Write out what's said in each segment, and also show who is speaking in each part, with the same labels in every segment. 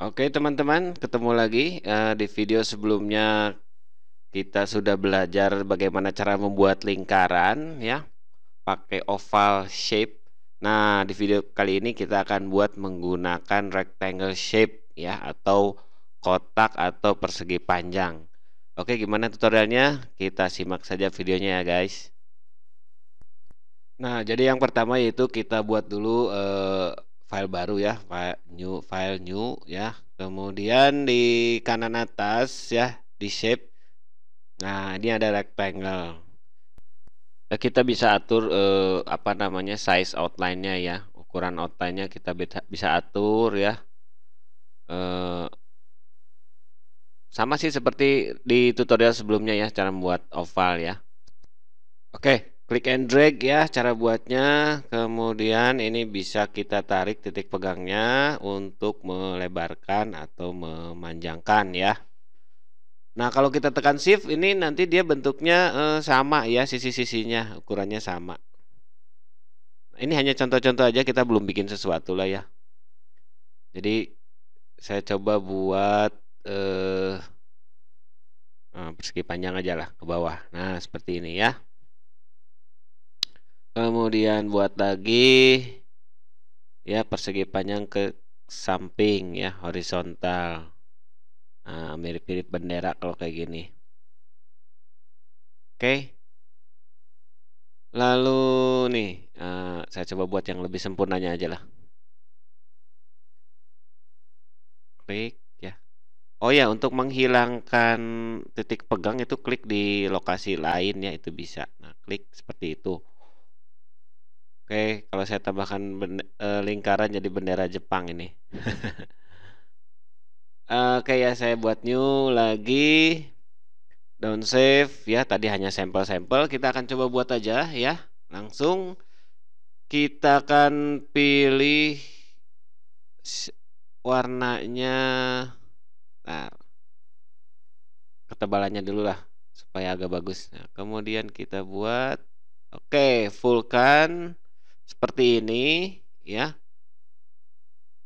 Speaker 1: Oke teman-teman, ketemu lagi uh, di video sebelumnya kita sudah belajar bagaimana cara membuat lingkaran ya pakai oval shape. Nah di video kali ini kita akan buat menggunakan rectangle shape ya atau kotak atau persegi panjang. Oke gimana tutorialnya? Kita simak saja videonya ya guys. Nah jadi yang pertama yaitu kita buat dulu uh, file baru ya file new file new ya kemudian di kanan atas ya di shape nah ini ada rectangle nah, kita bisa atur eh, apa namanya size outline-nya ya ukuran outline-nya kita bisa atur ya eh, sama sih seperti di tutorial sebelumnya ya cara membuat oval ya oke klik and drag ya cara buatnya kemudian ini bisa kita tarik titik pegangnya untuk melebarkan atau memanjangkan ya Nah kalau kita tekan shift ini nanti dia bentuknya eh, sama ya sisi-sisinya ukurannya sama ini hanya contoh-contoh aja kita belum bikin sesuatu lah ya jadi saya coba buat eh, eh persegi panjang aja lah ke bawah nah seperti ini ya kemudian buat lagi ya persegi panjang ke samping ya horizontal mirip nah, mirip-mirip bendera kalau kayak gini oke okay. lalu nih uh, saya coba buat yang lebih sempurnanya aja lah klik ya oh ya untuk menghilangkan titik pegang itu klik di lokasi lain ya itu bisa nah klik seperti itu Oke, kalau saya tambahkan eh, lingkaran jadi bendera Jepang ini. Oke ya, saya buat new lagi. Down save ya, tadi hanya sampel-sampel, kita akan coba buat aja ya. Langsung kita akan pilih warnanya nah, ketebalannya dulu lah supaya agak bagus. Nah, kemudian kita buat oke, okay, full kan seperti ini ya.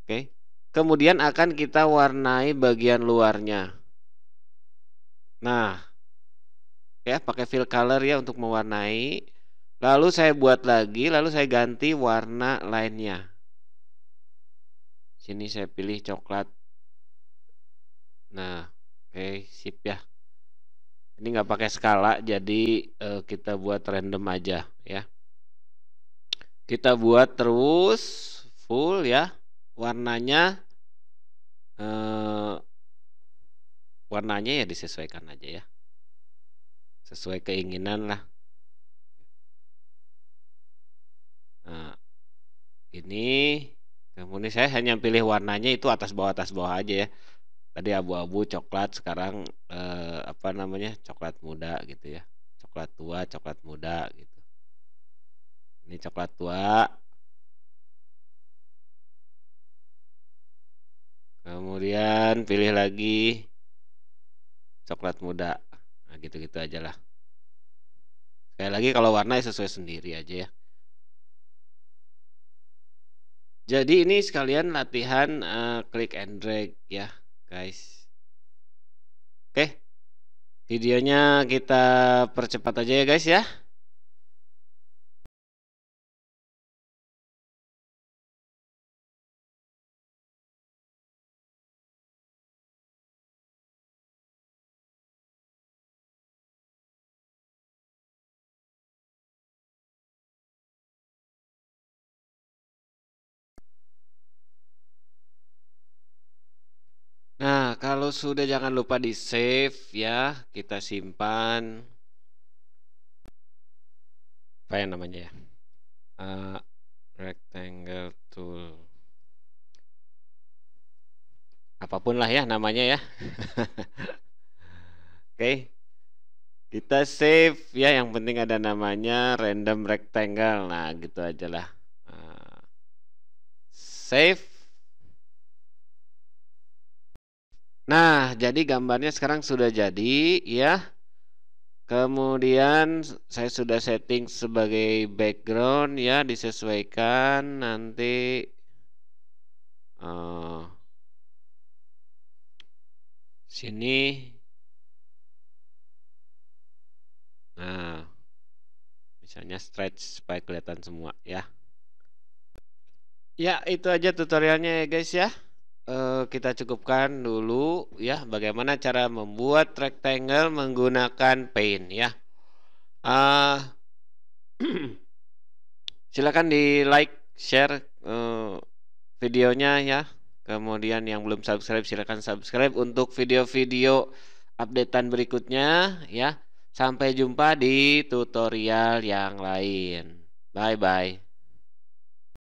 Speaker 1: Oke. Kemudian akan kita warnai bagian luarnya. Nah, ya pakai fill color ya untuk mewarnai. Lalu saya buat lagi, lalu saya ganti warna lainnya. Sini saya pilih coklat. Nah, oke, okay, sip ya. Ini nggak pakai skala, jadi eh, kita buat random aja kita buat terus full ya warnanya eh, warnanya ya disesuaikan aja ya sesuai keinginan lah nah, ini kemudian saya hanya pilih warnanya itu atas bawah atas bawah aja ya tadi abu-abu coklat sekarang eh, apa namanya coklat muda gitu ya coklat tua coklat muda gitu ini coklat tua kemudian pilih lagi coklat muda nah gitu-gitu aja lah sekali lagi kalau warna ya sesuai sendiri aja ya jadi ini sekalian latihan uh, klik and drag ya guys oke videonya kita percepat aja ya guys ya Kalau sudah jangan lupa di save ya, kita simpan. Apa yang namanya ya? Uh, rectangle tool. Apapun lah ya namanya ya. Oke. Okay. Kita save ya, yang penting ada namanya random rectangle. Nah, gitu aja lah. Uh, save Nah, jadi gambarnya sekarang sudah jadi ya. Kemudian saya sudah setting sebagai background ya disesuaikan nanti uh, sini. Nah, misalnya stretch supaya kelihatan semua ya. Ya, itu aja tutorialnya ya guys ya eh, kita cukupkan dulu ya bagaimana cara membuat rectangle menggunakan paint ya. Uh, silakan di like, share uh, videonya ya. Kemudian yang belum subscribe silakan subscribe untuk video-video updatean berikutnya ya. Sampai jumpa di tutorial yang lain. Bye bye.